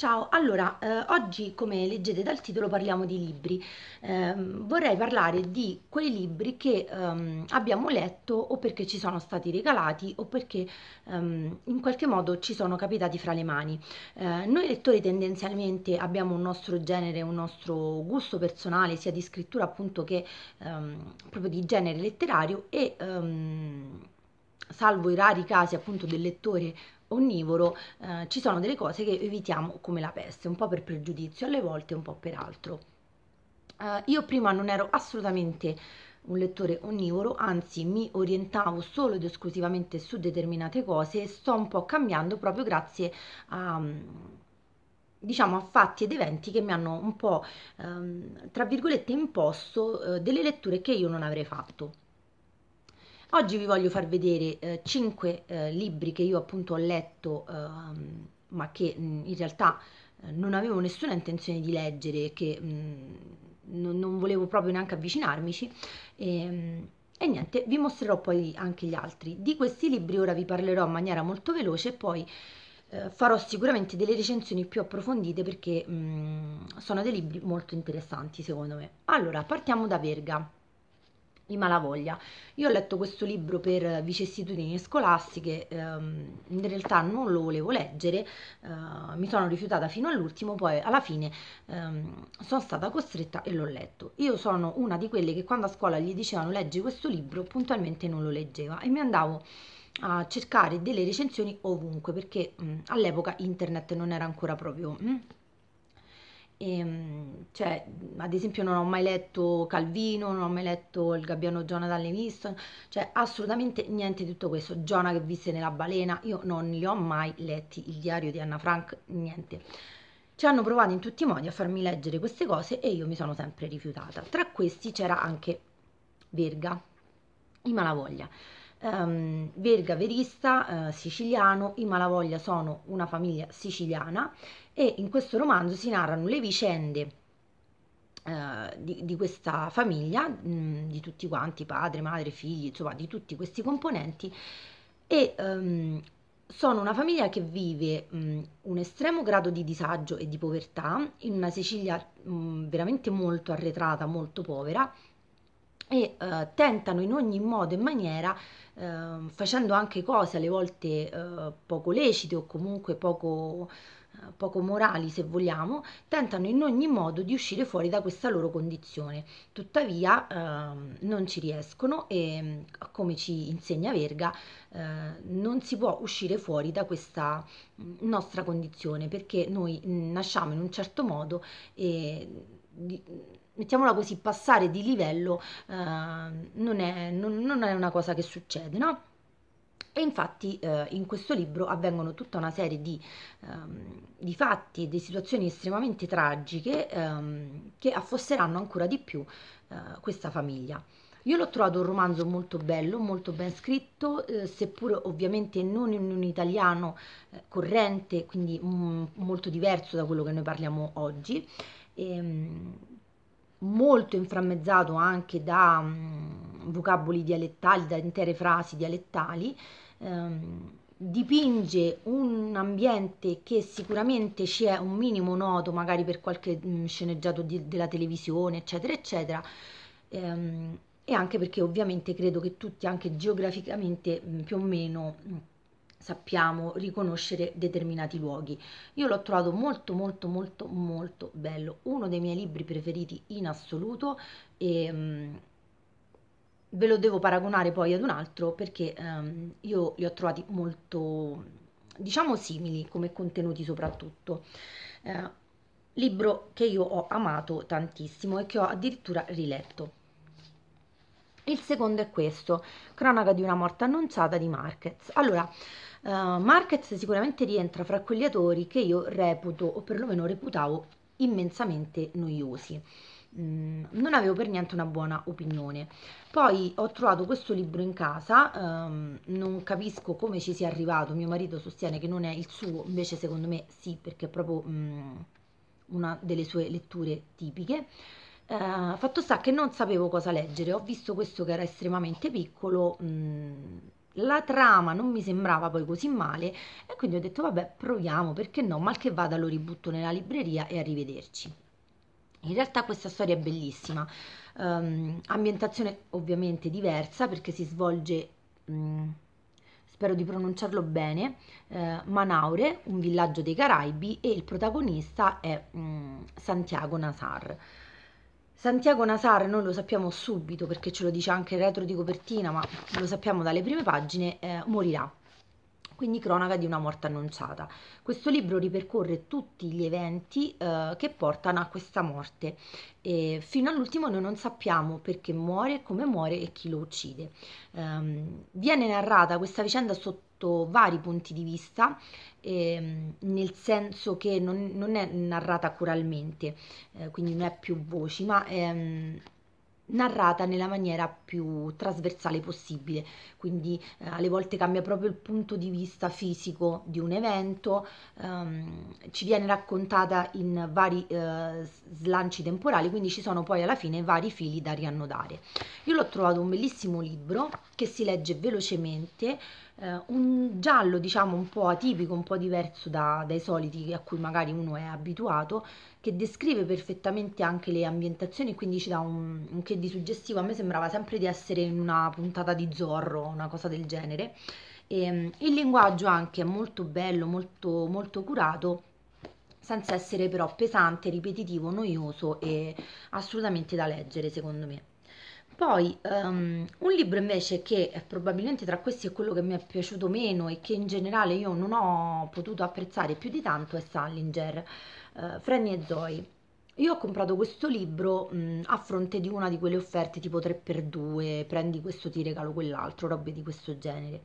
Ciao, allora eh, oggi come leggete dal titolo parliamo di libri. Eh, vorrei parlare di quei libri che ehm, abbiamo letto o perché ci sono stati regalati o perché ehm, in qualche modo ci sono capitati fra le mani. Eh, noi lettori tendenzialmente abbiamo un nostro genere, un nostro gusto personale sia di scrittura appunto che ehm, proprio di genere letterario e ehm, salvo i rari casi appunto del lettore onnivoro eh, ci sono delle cose che evitiamo come la peste, un po' per pregiudizio alle volte, un po' per altro. Eh, io prima non ero assolutamente un lettore onnivoro, anzi mi orientavo solo ed esclusivamente su determinate cose e sto un po' cambiando proprio grazie a mm, diciamo a fatti ed eventi che mi hanno un po' ehm, tra virgolette imposto eh, delle letture che io non avrei fatto. Oggi vi voglio far vedere eh, 5 eh, libri che io appunto ho letto eh, ma che mm, in realtà eh, non avevo nessuna intenzione di leggere, che mh, mm, non, non, volevo proprio neanche avvicinarmici e, ehm, e, niente, vi mostrerò poi anche gli altri. Di questi libri ora vi parlerò in maniera molto veloce e poi eh, farò sicuramente delle recensioni più approfondite perché mh, mm, sono dei libri molto interessanti secondo me. Allora, partiamo da Verga i Malavoglia. Io ho letto questo libro per vicissitudini scolastiche, ehm, in realtà non lo volevo leggere, eh, mi sono rifiutata fino all'ultimo, poi alla fine ehm, sono stata costretta e l'ho letto. Io sono una di quelle che quando a scuola gli dicevano leggi questo libro, puntualmente non lo leggeva e mi andavo a cercare delle recensioni ovunque perché mh, mm, all'epoca internet non era ancora proprio... Mh, mm, e, ehm, cioè, ad esempio non ho mai letto Calvino, non ho mai letto il gabbiano Jonathan Livingston, cioè assolutamente niente di tutto questo. Giona che visse nella balena, io non li ho mai letti, il diario di Anna Frank, niente. Ci hanno provato in tutti i modi a farmi leggere queste cose e io mi sono sempre rifiutata. Tra questi c'era anche Verga, i Malavoglia um, ehm, Verga verista, uh, siciliano, i Malavoglia sono una famiglia siciliana e in questo romanzo si narrano le vicende eh, di, di, questa famiglia, mh, mm, di tutti quanti, padre, madre, figli, insomma di tutti questi componenti e um, sono una famiglia che vive mh, mm, un estremo grado di disagio e di povertà in una Sicilia mh, mm, veramente molto arretrata, molto povera e eh, tentano in ogni modo e maniera, eh, facendo anche cose alle volte eh, poco lecite o comunque poco, eh, poco, morali se vogliamo, tentano in ogni modo di uscire fuori da questa loro condizione. Tuttavia ehm, non ci riescono e mm, come ci insegna Verga eh, non si può uscire fuori da questa mm, nostra condizione perché noi mm, nasciamo in un certo modo e... Di, mettiamola così, passare di livello eh, non, è, non, non, è, una cosa che succede, no? E infatti eh, in questo libro avvengono tutta una serie di, ehm, di fatti e di situazioni estremamente tragiche ehm, che affosseranno ancora di più eh, questa famiglia. Io l'ho trovato un romanzo molto bello, molto ben scritto, eh, seppur ovviamente non in un italiano eh, corrente, quindi mh, mm, molto diverso da quello che noi parliamo oggi. E, ehm, molto inframmezzato anche da um, vocaboli dialettali, da intere frasi dialettali, um, dipinge un ambiente che sicuramente ci è un minimo noto, magari per qualche um, sceneggiato di, della televisione, eccetera, eccetera, ehm, e anche perché ovviamente credo che tutti, anche geograficamente mm, più o meno, sappiamo riconoscere determinati luoghi. Io l'ho trovato molto molto molto molto bello, uno dei miei libri preferiti in assoluto e um, ve lo devo paragonare poi ad un altro perché um, io li ho trovati molto diciamo simili come contenuti soprattutto. Uh, libro che io ho amato tantissimo e che ho addirittura riletto. Il secondo è questo, Cronaca di una morte annunciata di Marquez. Allora, Uh, eh, Marquez sicuramente rientra fra quegli autori che io reputo, o perlomeno reputavo, immensamente noiosi. Mm, non avevo per niente una buona opinione. Poi ho trovato questo libro in casa, um, non capisco come ci sia arrivato, mio marito sostiene che non è il suo, invece secondo me sì, perché è proprio mm, una delle sue letture tipiche. Uh, fatto sta che non sapevo cosa leggere, ho visto questo che era estremamente piccolo, mh, mm, la trama non mi sembrava poi così male e quindi ho detto vabbè proviamo perché no, mal che vada lo ributto nella libreria e arrivederci. In realtà questa storia è bellissima, um, ambientazione ovviamente diversa perché si svolge... Um, spero di pronunciarlo bene, eh, Manaure, un villaggio dei Caraibi, e il protagonista è mh, mm, Santiago Nazar. Santiago Nasar noi lo sappiamo subito perché ce lo dice anche il retro di copertina, ma lo sappiamo dalle prime pagine, eh, morirà. Quindi cronaca di una morte annunciata. Questo libro ripercorre tutti gli eventi eh, che portano a questa morte. E fino all'ultimo noi non sappiamo perché muore, come muore e chi lo uccide. Ehm, viene narrata questa vicenda sotto sotto vari punti di vista, ehm, nel senso che non, non è narrata coralmente, eh, quindi non è più voci, ma ehm, narrata nella maniera più trasversale possibile, quindi eh, alle volte cambia proprio il punto di vista fisico di un evento, ehm, ci viene raccontata in vari eh, slanci temporali, quindi ci sono poi alla fine vari fili da riannodare. Io l'ho trovato un bellissimo libro che si legge velocemente, eh, un giallo diciamo un po' atipico, un po' diverso da, dai soliti a cui magari uno è abituato, che descrive perfettamente anche le ambientazioni, quindi ci dà un, un che di suggestivo. A me sembrava sempre di essere in una puntata di Zorro, una cosa del genere. E, ehm, il linguaggio anche è molto bello, molto, molto curato senza essere però pesante, ripetitivo, noioso e assolutamente da leggere secondo me. Poi um, un libro invece che eh, probabilmente tra questi è quello che mi è piaciuto meno e che in generale io non ho potuto apprezzare più di tanto è Salinger, uh, Franny e Zoe. Io ho comprato questo libro mh, a fronte di una di quelle offerte tipo 3x2, prendi questo ti regalo quell'altro, robe di questo genere.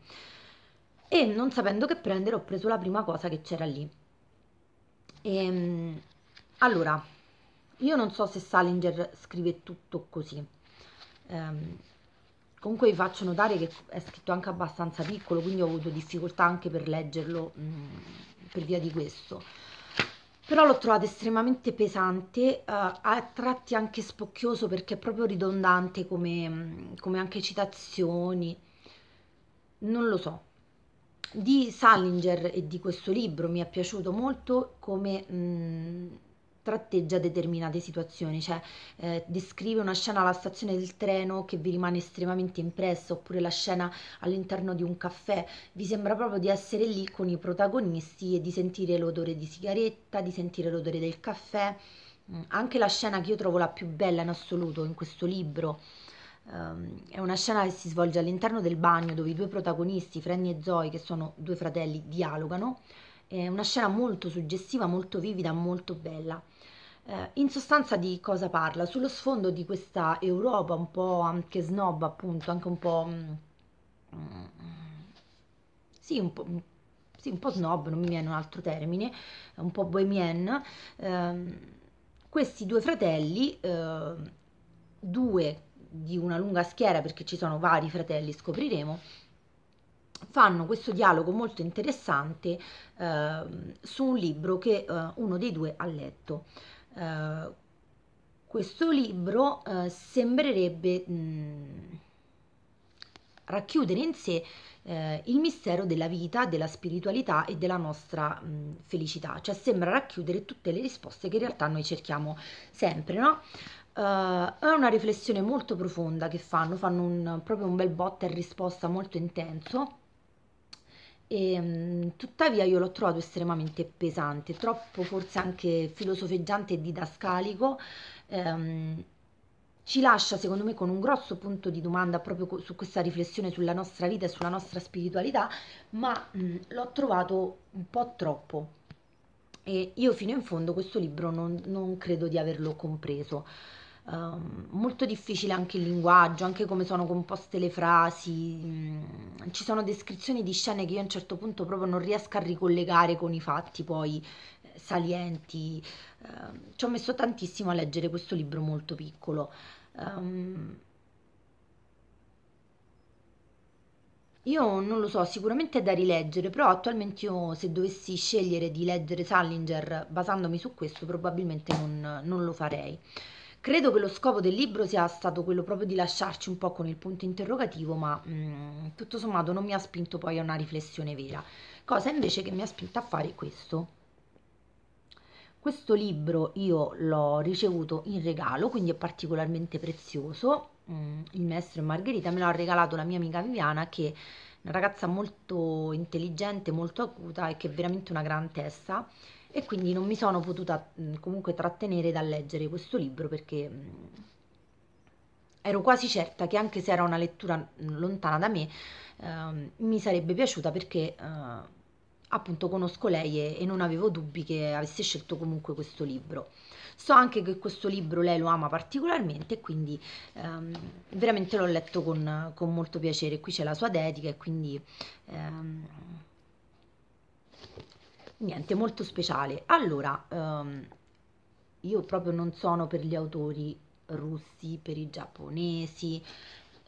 E non sapendo che prendere ho preso la prima cosa che c'era lì. E, ehm, mh, allora, io non so se Salinger scrive tutto così ehm, comunque vi faccio notare che è scritto anche abbastanza piccolo quindi ho avuto difficoltà anche per leggerlo mh, mm, per via di questo però l'ho trovato estremamente pesante, uh, a tratti anche spocchioso perché è proprio ridondante come, mm, come, anche citazioni, non lo so. Di Salinger e di questo libro mi è piaciuto molto come mh, mm, tratteggia determinate situazioni, cioè eh, descrive una scena alla stazione del treno che vi rimane estremamente impressa, oppure la scena all'interno di un caffè, vi sembra proprio di essere lì con i protagonisti e di sentire l'odore di sigaretta, di sentire l'odore del caffè, mm, anche la scena che io trovo la più bella in assoluto in questo libro. Ehm, è una scena che si svolge all'interno del bagno dove i due protagonisti, Franny e Zoe, che sono due fratelli, dialogano. È una scena molto suggestiva, molto vivida, molto bella. Eh, in sostanza di cosa parla? Sullo sfondo di questa Europa un po' anche snob, appunto, anche un po'... Mm, sì, un po', mm, sì, un po' snob, non mi viene un altro termine, un po' bohemian, eh, questi due fratelli, eh, due di una lunga schiera, perché ci sono vari fratelli, scopriremo, fanno questo dialogo molto interessante eh, su un libro che eh, uno dei due ha letto. Eh, questo libro uh, sembrerebbe mh, mm, racchiudere in sé eh, il mistero della vita, della spiritualità e della nostra mh, mm, felicità, cioè sembra racchiudere tutte le risposte che in realtà noi cerchiamo sempre, no? Uh, è una riflessione molto profonda che fanno, fanno un, proprio un bel botta e risposta molto intenso e, ehm, tuttavia io l'ho trovato estremamente pesante, troppo forse anche filosofeggiante e didascalico. Ehm, ci lascia, secondo me, con un grosso punto di domanda proprio su questa riflessione sulla nostra vita e sulla nostra spiritualità, ma l'ho trovato un po' troppo. E io fino in fondo questo libro non, non credo di averlo compreso. Ehm, molto difficile anche il linguaggio, anche come sono composte le frasi, mm, ci sono descrizioni di scene che io a un certo punto proprio non riesco a ricollegare con i fatti poi eh, salienti. Ehm, ci ho messo tantissimo a leggere questo libro molto piccolo. Ehm, io non lo so, sicuramente è da rileggere, però attualmente io se dovessi scegliere di leggere Salinger basandomi su questo probabilmente non, non lo farei. Credo che lo scopo del libro sia stato quello proprio di lasciarci un po' con il punto interrogativo, ma mm, tutto sommato non mi ha spinto poi a una riflessione vera, cosa invece che mi ha spinto a fare questo. Questo libro io l'ho ricevuto in regalo, quindi è particolarmente prezioso. Mm, il maestro e Margherita me l'ha regalato la mia amica Viviana, che è una ragazza molto intelligente, molto acuta e che è veramente una gran testa e quindi non mi sono potuta mh, mm, comunque trattenere dal leggere questo libro perché mh, mm, ero quasi certa che anche se era una lettura mm, lontana da me eh, mi sarebbe piaciuta perché eh, appunto conosco lei e, e, non avevo dubbi che avesse scelto comunque questo libro. So anche che questo libro lei lo ama particolarmente quindi ehm, veramente l'ho letto con, con, molto piacere. Qui c'è la sua dedica e quindi ehm, niente, molto speciale. Allora, um, io proprio non sono per gli autori russi, per i giapponesi,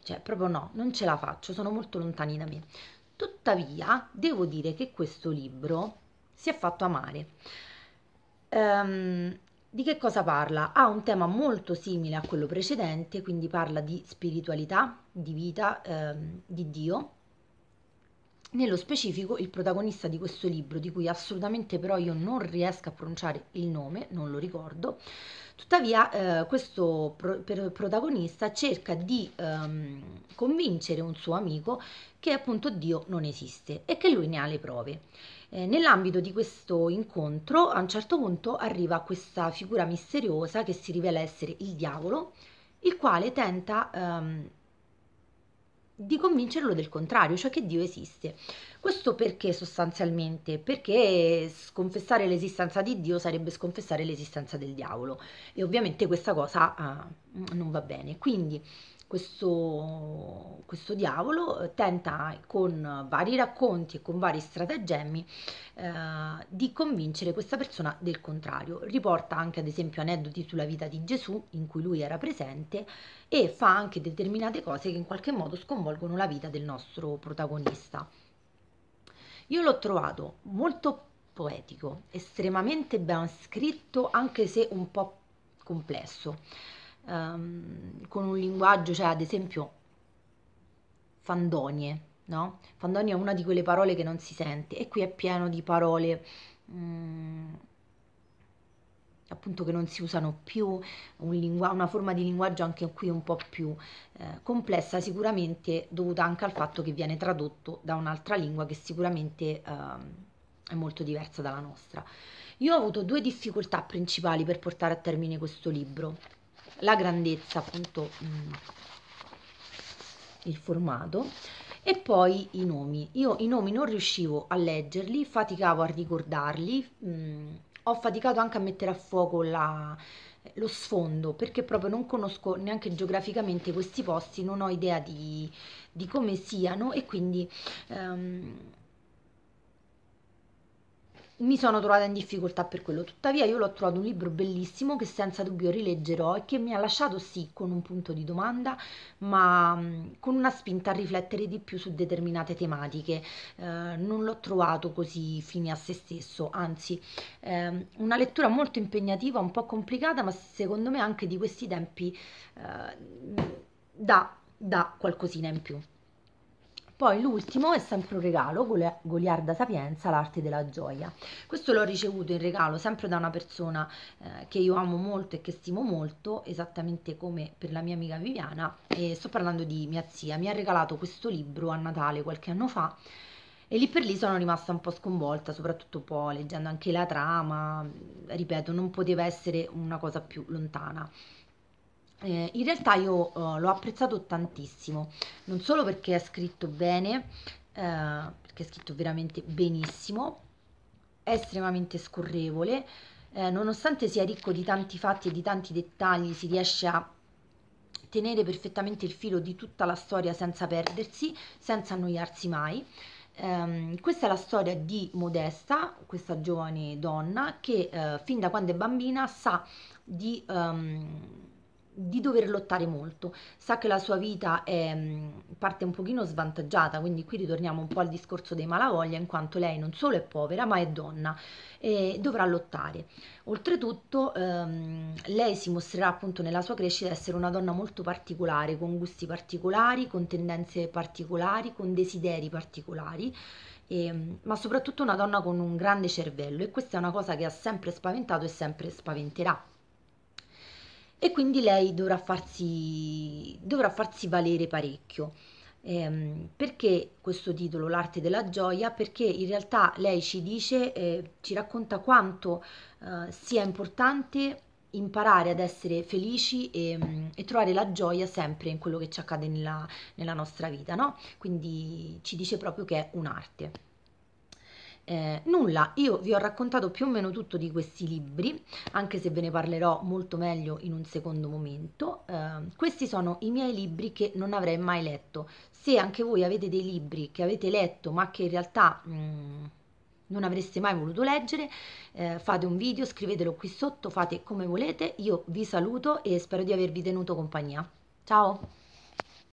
cioè proprio no, non ce la faccio, sono molto lontani da me. Tuttavia, devo dire che questo libro si è fatto amare. Um, di che cosa parla? Ha un tema molto simile a quello precedente, quindi parla di spiritualità, di vita, ehm, di Dio, nello specifico, il protagonista di questo libro, di cui assolutamente però io non riesco a pronunciare il nome, non lo ricordo, tuttavia eh, questo pro- protagonista cerca di ehm, convincere un suo amico che appunto Dio non esiste e che lui ne ha le prove. Eh, nell'ambito di questo incontro, a un certo punto arriva questa figura misteriosa che si rivela essere il diavolo, il quale tenta... Ehm, di convincerlo del contrario, cioè che Dio esiste. Questo perché sostanzialmente? Perché sconfessare l'esistenza di Dio sarebbe sconfessare l'esistenza del diavolo e ovviamente questa cosa uh, non va bene. Quindi questo, questo diavolo eh, tenta con vari racconti e con vari stratagemmi eh, di convincere questa persona del contrario. Riporta anche ad esempio aneddoti sulla vita di Gesù in cui lui era presente e fa anche determinate cose che in qualche modo sconvolgono la vita del nostro protagonista. Io l'ho trovato molto poetico, estremamente ben scritto anche se un po' complesso um, con un linguaggio, cioè ad esempio fandonie, no? Fandonie è una di quelle parole che non si sente e qui è pieno di parole um, appunto che non si usano più, un lingua, una forma di linguaggio anche qui un po' più eh, complessa, sicuramente dovuta anche al fatto che viene tradotto da un'altra lingua che sicuramente eh, è molto diversa dalla nostra. Io ho avuto due difficoltà principali per portare a termine questo libro la grandezza appunto mh, mm, il formato e poi i nomi io i nomi non riuscivo a leggerli faticavo a ricordarli mh, mm, ho faticato anche a mettere a fuoco la, lo sfondo perché proprio non conosco neanche geograficamente questi posti non ho idea di, di come siano e quindi um, mi sono trovata in difficoltà per quello, tuttavia io l'ho trovato un libro bellissimo che senza dubbio rileggerò e che mi ha lasciato sì con un punto di domanda, ma mm, con una spinta a riflettere di più su determinate tematiche. Eh, non l'ho trovato così fine a se stesso, anzi eh, una lettura molto impegnativa, un po' complicata, ma secondo me anche di questi tempi eh, dà, dà qualcosina in più. Poi l'ultimo è sempre un regalo, Goliarda Sapienza, l'arte della gioia. Questo l'ho ricevuto in regalo sempre da una persona eh, che io amo molto e che stimo molto, esattamente come per la mia amica Viviana, e sto parlando di mia zia. Mi ha regalato questo libro a Natale qualche anno fa e lì per lì sono rimasta un po' sconvolta, soprattutto un po' leggendo anche la trama, ripeto, non poteva essere una cosa più lontana eh, in realtà io eh, l'ho apprezzato tantissimo, non solo perché è scritto bene, eh, perché è scritto veramente benissimo, è estremamente scorrevole, eh, nonostante sia ricco di tanti fatti e di tanti dettagli, si riesce a tenere perfettamente il filo di tutta la storia senza perdersi, senza annoiarsi mai. Um, questa è la storia di Modesta, questa giovane donna che uh, fin da quando è bambina sa di um, di dover lottare molto, sa che la sua vita è, mm, parte un pochino svantaggiata, quindi qui ritorniamo un po' al discorso dei malavoglia, in quanto lei non solo è povera, ma è donna e dovrà lottare. Oltretutto ehm, lei si mostrerà appunto nella sua crescita essere una donna molto particolare, con gusti particolari, con tendenze particolari, con desideri particolari. E, ehm, ma soprattutto una donna con un grande cervello e questa è una cosa che ha sempre spaventato e sempre spaventerà e quindi lei dovrà farsi, dovrà farsi valere parecchio. Eh, perché questo titolo, L'arte della gioia? Perché in realtà lei ci dice, eh, ci racconta quanto eh, sia importante imparare ad essere felici e, mm, e, trovare la gioia sempre in quello che ci accade nella, nella nostra vita, no? Quindi ci dice proprio che è un'arte. Eh, nulla, io vi ho raccontato più o meno tutto di questi libri, anche se ve ne parlerò molto meglio in un secondo momento. Eh, questi sono i miei libri che non avrei mai letto. Se anche voi avete dei libri che avete letto ma che in realtà mh, mm, non avreste mai voluto leggere, eh, fate un video, scrivetelo qui sotto, fate come volete. Io vi saluto e spero di avervi tenuto compagnia. Ciao!